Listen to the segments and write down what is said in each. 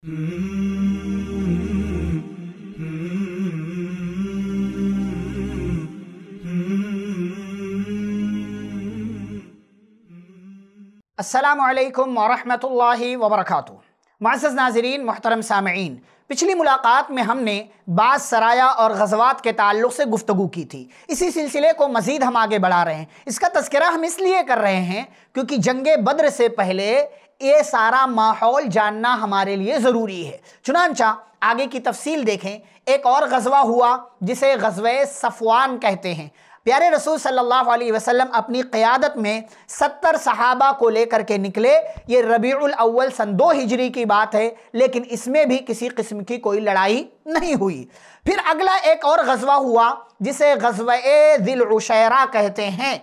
असलकम वरहि वबरक माज़ नाजरीन मोहतरम सामीन पिछली मुलाकात में हमने बास सराया और गजवात के ताल्लुक से गुफ्तु की थी इसी सिलसिले को मज़ीद हम आगे बढ़ा रहे हैं इसका तस्करा हम इसलिए कर रहे हैं क्योंकि जंग बद्र से पहले ये सारा माहौल जानना हमारे लिए ज़रूरी है चुनानचा आगे की तफसील देखें एक और गजवा हुआ जिसे गजव सफ़वान कहते हैं प्यारे रसूल सल्लल्लाहु अलैहि वसल्लम अपनी क़्यादत में सत्तर सहाबा को लेकर के निकले ये रबीउल अव्वल सन दो हिजरी की बात है लेकिन इसमें भी किसी किस्म की कोई लड़ाई नहीं हुई फिर अगला एक और गजवा हुआ जिसे गजव दिल कहते हैं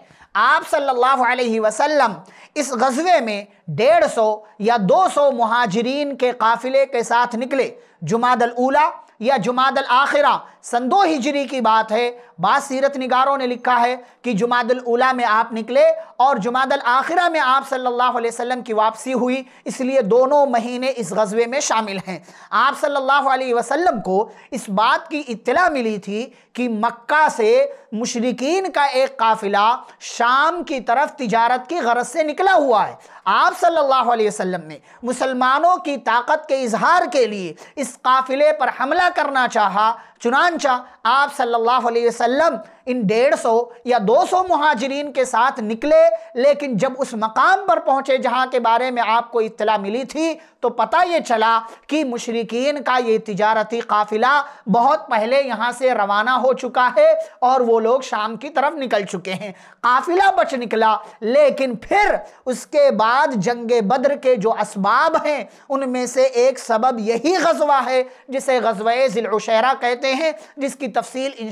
आप सल्लल्लाहु अलैहि वसल्लम इस गजबे में डेढ़ सौ या दो सौ महाजरीन के काफ़िले के साथ निकले जुमादल उला या जुमादल आखिरा सन दो हिजरी की बात है बात सीरत निगारों ने लिखा है कि जुमादल उला में आप निकले और जुमादल आखिरा में आप सल्लल्लाहु अलैहि वसल्लम की वापसी हुई इसलिए दोनों महीने इस गजबे में शामिल हैं आप सल्लल्लाहु अलैहि वसल्लम को इस बात की इत्तला मिली थी कि मक्का से मुशरकिन का एक काफ़िला शाम की तरफ तिजारत की गरज से निकला हुआ है आप सल्लल्लाहु अलैहि वसल्लम ने मुसलमानों की ताकत के इजहार के लिए इस काफ़िले पर हमला करना चाहा Chunancha, आप सल्लल्लाहु अलैहि वसल्लम इन डेढ़ सौ या दो सौ महाजरीन के साथ निकले लेकिन जब उस मकाम पर पहुंचे जहां के बारे में आपको इतला मिली थी तो पता ये चला कि मुशरकिन का ये तजारती काफिला बहुत पहले यहाँ से रवाना हो चुका है और वो लोग शाम की तरफ निकल चुके हैं काफिला बच निकला लेकिन फिर उसके बाद जंग बद्र के जो इसबाब हैं उनमें से एक सबब यही गजवा है जिसे गजवा जिलशरा कहते हैं जिसकी तफसील इन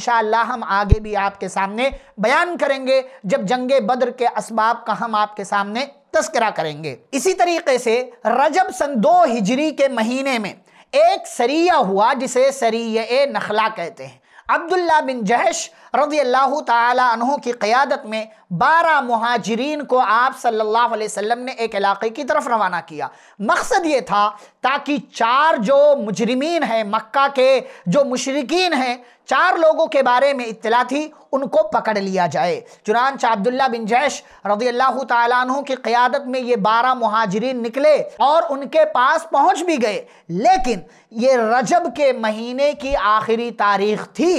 हम आगे भी आपके सामने बयान करेंगे जब जंग बद्र के इसबाब का हम आपके सामने तस्करा करेंगे इसी तरीके से रजब सन दो हिजरी के महीने में एक सरिया हुआ जिसे सरिय नखला कहते हैं अब्दुल्ला बिन जहश रज़ी अल्लाह तहों की क़्यादत में बारह महाजरीन को आप सल्लल्लाहु अलैहि वसल्लम ने एक इलाके की तरफ रवाना किया मकसद ये था ताकि चार जो मुजरमीन हैं मक्का के जो मुशरकिन हैं चार लोगों के बारे में इत्तला थी उनको पकड़ लिया जाए चुनान अब्दुल्ला बिन जैश रजी अल्लाह तु की क़्यादत में ये बारह महाजरीन निकले और उनके पास पहुँच भी गए लेकिन ये रजब के महीने की आखिरी तारीख थी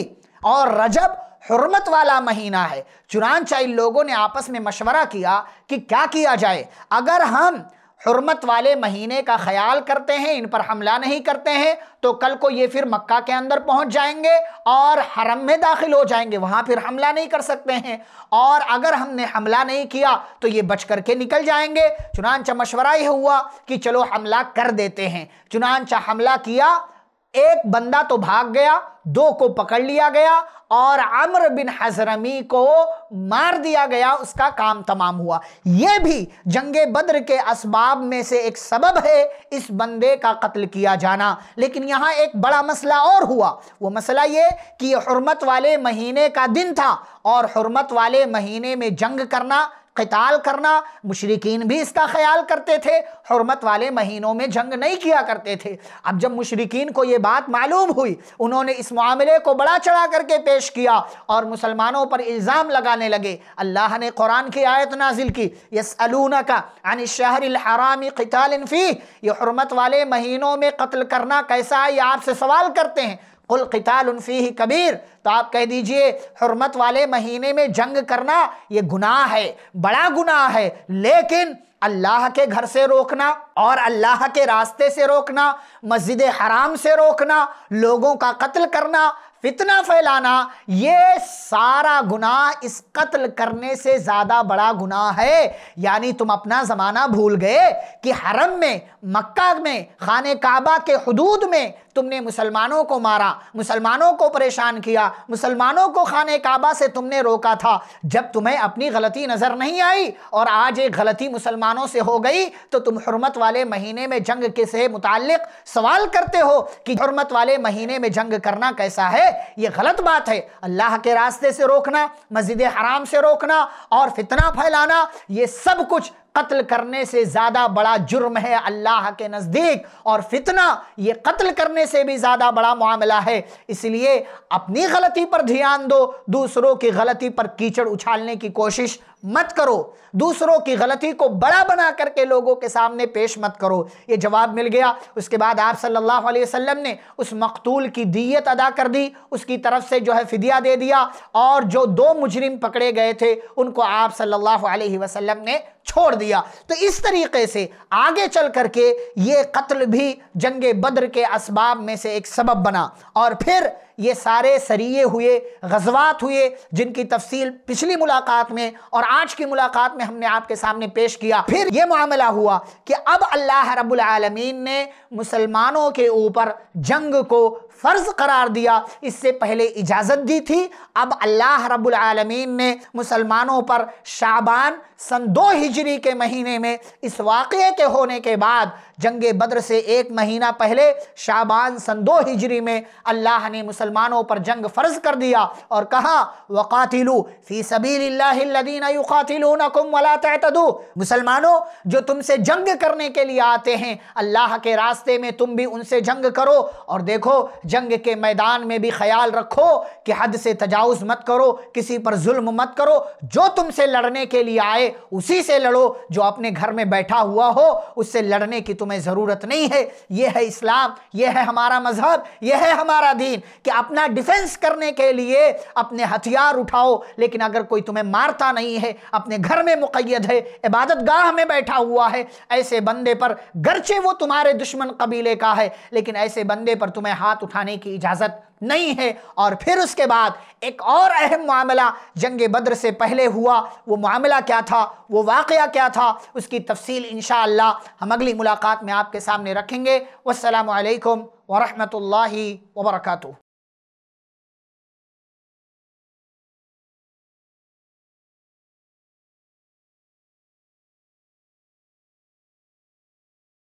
और रजब हरमत वाला महीना है चुनानचा इन लोगों ने आपस में मशवरा किया कि क्या किया जाए अगर हम हरमत वाले महीने का ख्याल करते हैं इन पर हमला नहीं करते हैं तो कल को ये फिर मक्का के अंदर पहुंच जाएंगे और हरम में दाखिल हो जाएंगे वहाँ फिर हमला नहीं कर सकते हैं और अगर हमने हमला नहीं किया तो ये बच करके निकल जाएंगे चुनानचा मशवरा ये हुआ कि चलो हमला कर देते हैं चुनानचा हमला किया एक बंदा तो भाग गया दो को पकड़ लिया गया और अमर बिन हजरमी को मार दिया गया उसका काम तमाम हुआ यह भी जंग बद्र के असबाब में से एक सबब है इस बंदे का कत्ल किया जाना लेकिन यहाँ एक बड़ा मसला और हुआ वो मसला ये कि हरमत वाले महीने का दिन था और हरमत वाले महीने में जंग करना कताल करना मुशरकिन भी इसका ख्याल करते थे हरमत वाले महीनों में जंग नहीं किया करते थे अब जब मुशरकिन को ये बात मालूम हुई उन्होंने इस मामले को बड़ा चढ़ा करके पेश किया और मुसलमानों पर इल्ज़ाम लगाने लगे अल्लाह ने कुरान की आयत नाजिल की यस अलूना का अन शहरामी कतालफ़ी ये हरमत वाले महीनों में कत्ल करना कैसा है ये आपसे सवाल करते हैं कुल कतालफ़ी कबीर तो आप कह दीजिए हरमत वाले महीने में जंग करना ये गुनाह है बड़ा गुनाह है लेकिन अल्लाह के घर से रोकना और अल्लाह के रास्ते से रोकना मस्जिद हराम से रोकना लोगों का कत्ल करना फितना फैलाना ये सारा गुनाह इस कत्ल करने से ज़्यादा बड़ा गुनाह है यानी तुम अपना ज़माना भूल गए कि हरम में मक्का में खान काबा के हदूद में तुमने मुसलमानों को मारा मुसलमानों को परेशान किया मुसलमानों को खाने काबा से तुमने रोका था जब तुम्हें अपनी गलती नज़र नहीं आई और आज एक गलती मुसलमानों से हो गई तो तुम हरमत वाले महीने में जंग के से मुतक सवाल करते हो कि हरमत वाले महीने में जंग करना कैसा है ये गलत बात है अल्लाह के रास्ते से रोकना मस्जिद हराम से रोकना और फितना फैलाना ये सब कुछ कत्ल करने से ज्यादा बड़ा जुर्म है अल्लाह के नज़दीक और फितना ये कत्ल करने से भी ज्यादा बड़ा मामला है इसलिए अपनी गलती पर ध्यान दो दूसरों की गलती पर कीचड़ उछालने की कोशिश मत करो दूसरों की गलती को बड़ा बना करके लोगों के सामने पेश मत करो ये जवाब मिल गया उसके बाद आप सल्लल्लाहु अलैहि वसल्लम ने उस मकतूल की दीयत अदा कर दी उसकी तरफ से जो है फिदिया दे दिया और जो दो मुजरिम पकड़े गए थे उनको आप सल्लल्लाहु अलैहि वसल्लम ने छोड़ दिया तो इस तरीके से आगे चल करके ये कत्ल भी जंग बद्र के इसबाब में से एक सबब बना और फिर ये सारे सरिये हुए गजवात हुए जिनकी तफसील पिछली मुलाकात में और आज की मुलाकात में हमने आपके सामने पेश किया फिर ये मामला हुआ कि अब अल्लाह रबालमीन ने मुसलमानों के ऊपर जंग को फ़र्ज करार दिया इससे पहले इजाज़त दी थी अब अल्लाह रब्बुल आलमीन ने मुसलमानों पर शाबान सन दो हिजरी के महीने में इस वाक़े के होने के बाद जंग बद्र से एक महीना पहले शाबान सन दो हिजरी में अल्लाह ने मुसलमानों पर जंग फ़र्ज कर दिया और कहा वक़ातिलू फ़ी सबीलदीन युक़ातिलूनकुम वला मुसलमानों जो तुमसे जंग करने के लिए आते हैं अल्लाह के रास्ते में तुम भी उनसे जंग करो और देखो जंग के मैदान में भी ख्याल रखो कि हद से तजावज़ मत करो किसी पर जुल्म मत करो जो तुमसे लड़ने के लिए आए उसी से लड़ो जो अपने घर में बैठा हुआ हो उससे लड़ने की तुम्हें ज़रूरत नहीं है यह है इस्लाम यह है हमारा मज़हब यह है हमारा दीन कि अपना डिफेंस करने के लिए अपने हथियार उठाओ लेकिन अगर कोई तुम्हें मारता नहीं है अपने घर में मुकैद है इबादत गाह में बैठा हुआ है ऐसे बंदे पर गरचे वो तुम्हारे दुश्मन कबीले का है लेकिन ऐसे बंदे पर तुम्हें हाथ उठा उठाने की इजाज़त नहीं है और फिर उसके बाद एक और अहम मामला जंग बद्र से पहले हुआ वो मामला क्या था वो वाक़ क्या था उसकी तफसील इन हम अगली मुलाकात में आपके सामने रखेंगे वालकम वरहमल वर्का